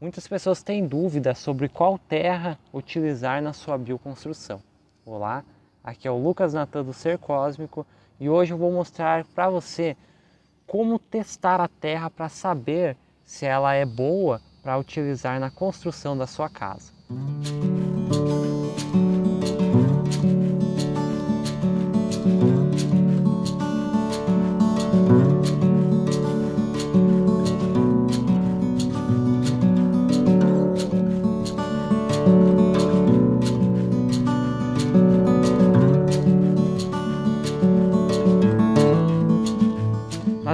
Muitas pessoas têm dúvidas sobre qual terra utilizar na sua bioconstrução. Olá, aqui é o Lucas Natan do Ser Cósmico e hoje eu vou mostrar para você como testar a terra para saber se ela é boa para utilizar na construção da sua casa.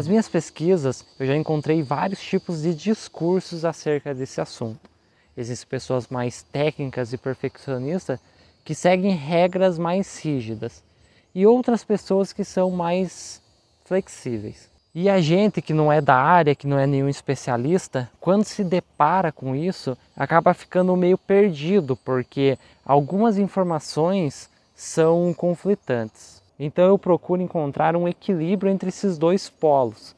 Nas minhas pesquisas, eu já encontrei vários tipos de discursos acerca desse assunto. Existem pessoas mais técnicas e perfeccionistas que seguem regras mais rígidas e outras pessoas que são mais flexíveis. E a gente que não é da área, que não é nenhum especialista, quando se depara com isso, acaba ficando meio perdido, porque algumas informações são conflitantes. Então eu procuro encontrar um equilíbrio entre esses dois polos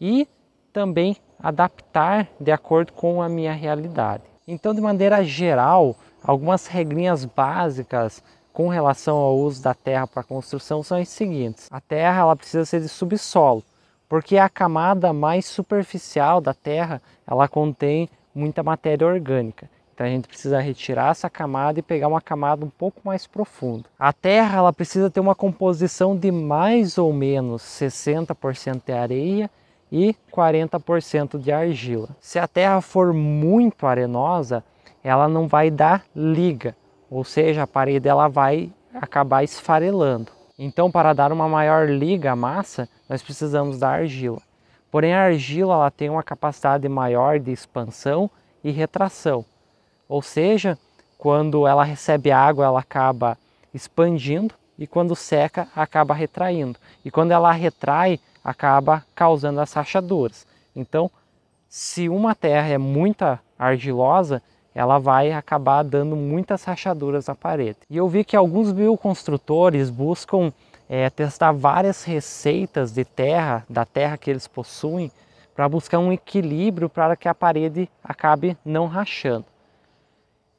e também adaptar de acordo com a minha realidade. Então, de maneira geral, algumas regrinhas básicas com relação ao uso da terra para construção são as seguintes: a terra ela precisa ser de subsolo, porque é a camada mais superficial da terra ela contém muita matéria orgânica. Então a gente precisa retirar essa camada e pegar uma camada um pouco mais profunda. A terra ela precisa ter uma composição de mais ou menos 60% de areia e 40% de argila. Se a terra for muito arenosa, ela não vai dar liga, ou seja, a parede ela vai acabar esfarelando. Então, para dar uma maior liga à massa, nós precisamos da argila. Porém, a argila ela tem uma capacidade maior de expansão e retração. Ou seja, quando ela recebe água, ela acaba expandindo e quando seca, acaba retraindo. E quando ela retrai, acaba causando as rachaduras. Então, se uma terra é muito argilosa, ela vai acabar dando muitas rachaduras na parede. E eu vi que alguns bioconstrutores buscam é, testar várias receitas de terra, da terra que eles possuem, para buscar um equilíbrio para que a parede acabe não rachando.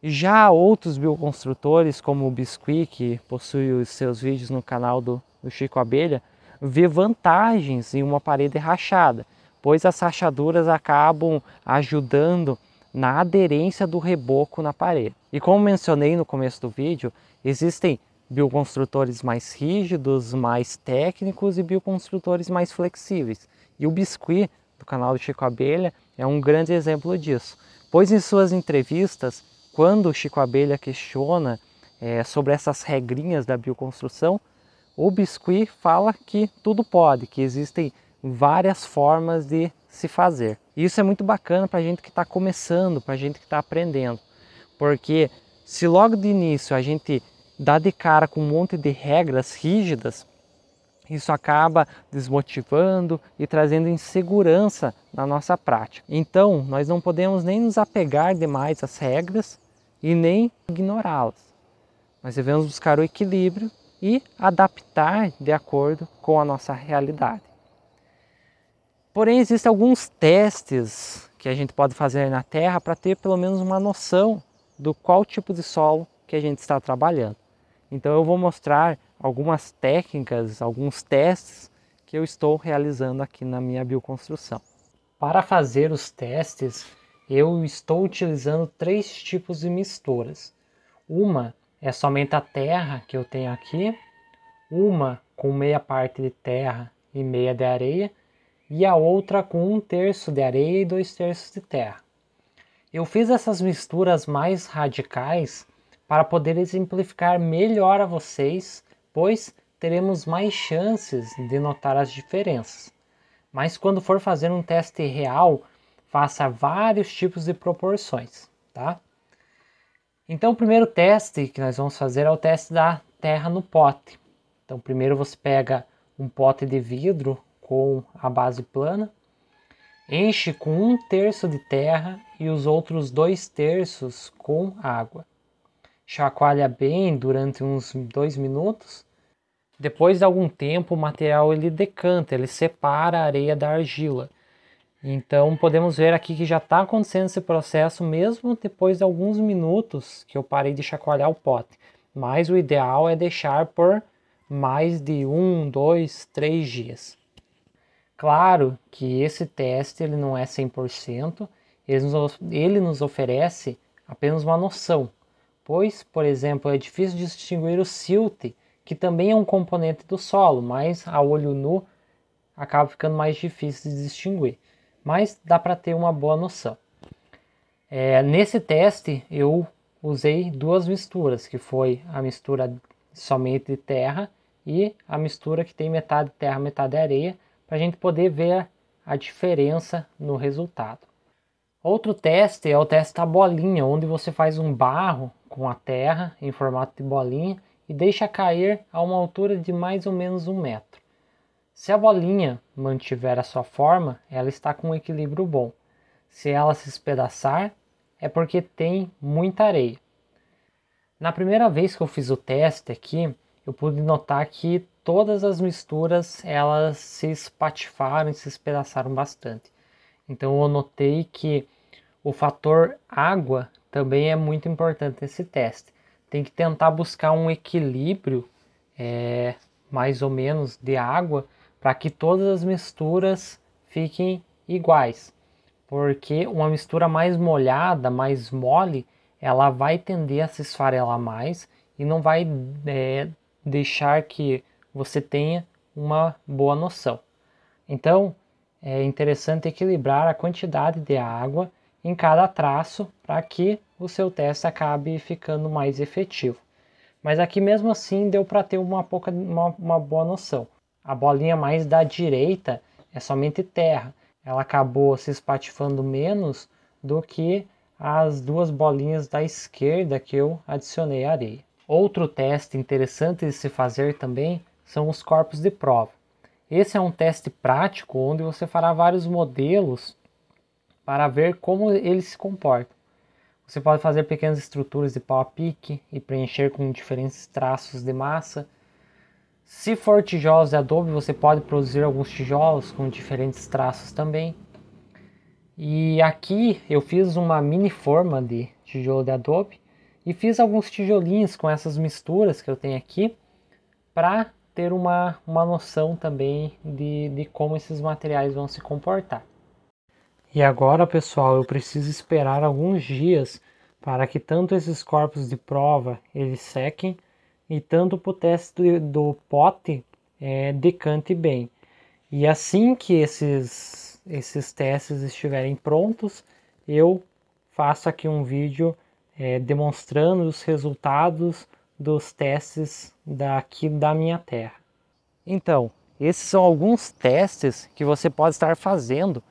Já outros bioconstrutores, como o Biscuit, que possui os seus vídeos no canal do, do Chico Abelha, vê vantagens em uma parede rachada, pois as rachaduras acabam ajudando na aderência do reboco na parede. E como mencionei no começo do vídeo, existem bioconstrutores mais rígidos, mais técnicos e bioconstrutores mais flexíveis. E o Biscuit, do canal do Chico Abelha, é um grande exemplo disso, pois em suas entrevistas quando o Chico Abelha questiona é, sobre essas regrinhas da bioconstrução, o Biscuit fala que tudo pode, que existem várias formas de se fazer. E isso é muito bacana para a gente que está começando, para a gente que está aprendendo, porque se logo de início a gente dá de cara com um monte de regras rígidas, isso acaba desmotivando e trazendo insegurança na nossa prática. Então, nós não podemos nem nos apegar demais às regras, e nem ignorá-las. Mas devemos buscar o equilíbrio e adaptar de acordo com a nossa realidade. Porém, existem alguns testes que a gente pode fazer na terra para ter pelo menos uma noção do qual tipo de solo que a gente está trabalhando. Então eu vou mostrar algumas técnicas, alguns testes que eu estou realizando aqui na minha bioconstrução. Para fazer os testes, eu estou utilizando três tipos de misturas. Uma é somente a terra que eu tenho aqui, uma com meia parte de terra e meia de areia, e a outra com um terço de areia e dois terços de terra. Eu fiz essas misturas mais radicais para poder exemplificar melhor a vocês, pois teremos mais chances de notar as diferenças. Mas quando for fazer um teste real, faça vários tipos de proporções, tá? Então, o primeiro teste que nós vamos fazer é o teste da terra no pote. Então, primeiro você pega um pote de vidro com a base plana, enche com um terço de terra e os outros dois terços com água. Chacoalha bem durante uns dois minutos. Depois de algum tempo, o material ele decanta, ele separa a areia da argila. Então podemos ver aqui que já está acontecendo esse processo mesmo depois de alguns minutos que eu parei de chacoalhar o pote. Mas o ideal é deixar por mais de um, dois, três dias. Claro que esse teste ele não é 100%, ele nos, ele nos oferece apenas uma noção, pois, por exemplo, é difícil distinguir o silt, que também é um componente do solo, mas a olho nu acaba ficando mais difícil de distinguir mas dá para ter uma boa noção. É, nesse teste eu usei duas misturas, que foi a mistura somente de terra e a mistura que tem metade terra, metade areia, para a gente poder ver a diferença no resultado. Outro teste é o teste da bolinha, onde você faz um barro com a terra em formato de bolinha e deixa cair a uma altura de mais ou menos um metro. Se a bolinha mantiver a sua forma, ela está com um equilíbrio bom. Se ela se espedaçar, é porque tem muita areia. Na primeira vez que eu fiz o teste aqui, eu pude notar que todas as misturas elas se espatifaram e se espedaçaram bastante. Então eu notei que o fator água também é muito importante nesse teste. Tem que tentar buscar um equilíbrio é, mais ou menos de água para que todas as misturas fiquem iguais, porque uma mistura mais molhada, mais mole, ela vai tender a se esfarelar mais e não vai é, deixar que você tenha uma boa noção. Então, é interessante equilibrar a quantidade de água em cada traço para que o seu teste acabe ficando mais efetivo. Mas aqui mesmo assim deu para ter uma, pouca, uma, uma boa noção. A bolinha mais da direita é somente terra. Ela acabou se espatifando menos do que as duas bolinhas da esquerda que eu adicionei areia. Outro teste interessante de se fazer também são os corpos de prova. Esse é um teste prático onde você fará vários modelos para ver como eles se comportam. Você pode fazer pequenas estruturas de pau a pique e preencher com diferentes traços de massa. Se for tijolos de adobe, você pode produzir alguns tijolos com diferentes traços também. E aqui eu fiz uma mini forma de tijolo de adobe e fiz alguns tijolinhos com essas misturas que eu tenho aqui para ter uma, uma noção também de, de como esses materiais vão se comportar. E agora, pessoal, eu preciso esperar alguns dias para que tanto esses corpos de prova eles sequem, e tanto para o teste do, pote é, decante bem. E assim que esses, esses testes estiverem prontos, eu faço aqui um vídeo é, demonstrando os resultados dos testes daqui da minha terra. Então, esses são alguns testes que você pode estar fazendo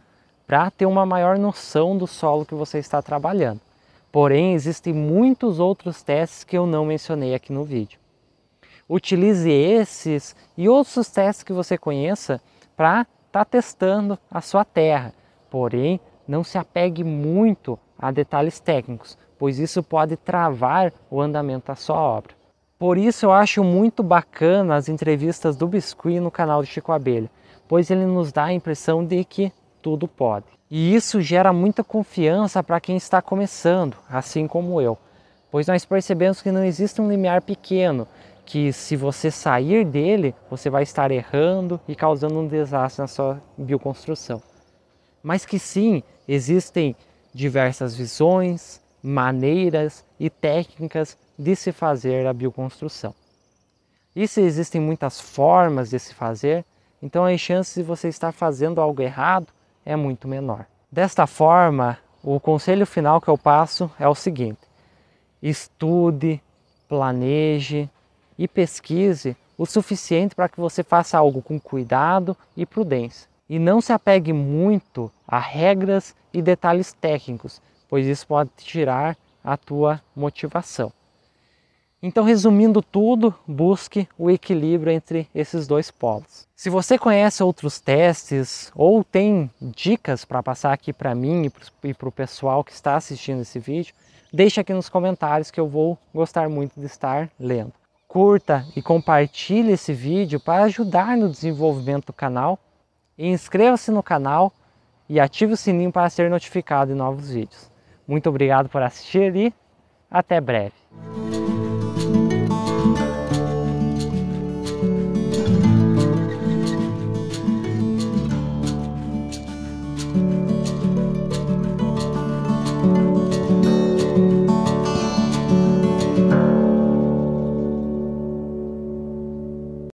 para ter uma maior noção do solo que você está trabalhando. Porém, existem muitos outros testes que eu não mencionei aqui no vídeo utilize esses e outros testes que você conheça para estar tá testando a sua terra. Porém, não se apegue muito a detalhes técnicos, pois isso pode travar o andamento da sua obra. Por isso eu acho muito bacana as entrevistas do Biscuit no canal do Chico Abelha, pois ele nos dá a impressão de que tudo pode. E isso gera muita confiança para quem está começando, assim como eu, pois nós percebemos que não existe um limiar pequeno, que se você sair dele, você vai estar errando e causando um desastre na sua bioconstrução. Mas que sim, existem diversas visões, maneiras e técnicas de se fazer a bioconstrução. E se existem muitas formas de se fazer, então a chance de você estar fazendo algo errado é muito menor. Desta forma, o conselho final que eu passo é o seguinte: estude, planeje, e pesquise o suficiente para que você faça algo com cuidado e prudência. E não se apegue muito a regras e detalhes técnicos, pois isso pode tirar a tua motivação. Então, resumindo tudo, busque o equilíbrio entre esses dois polos. Se você conhece outros testes ou tem dicas para passar aqui para mim e para o pessoal que está assistindo esse vídeo, deixa aqui nos comentários que eu vou gostar muito de estar lendo curta e compartilhe esse vídeo para ajudar no desenvolvimento do canal. Inscreva-se no canal e ative o sininho para ser notificado de novos vídeos. Muito obrigado por assistir e até breve.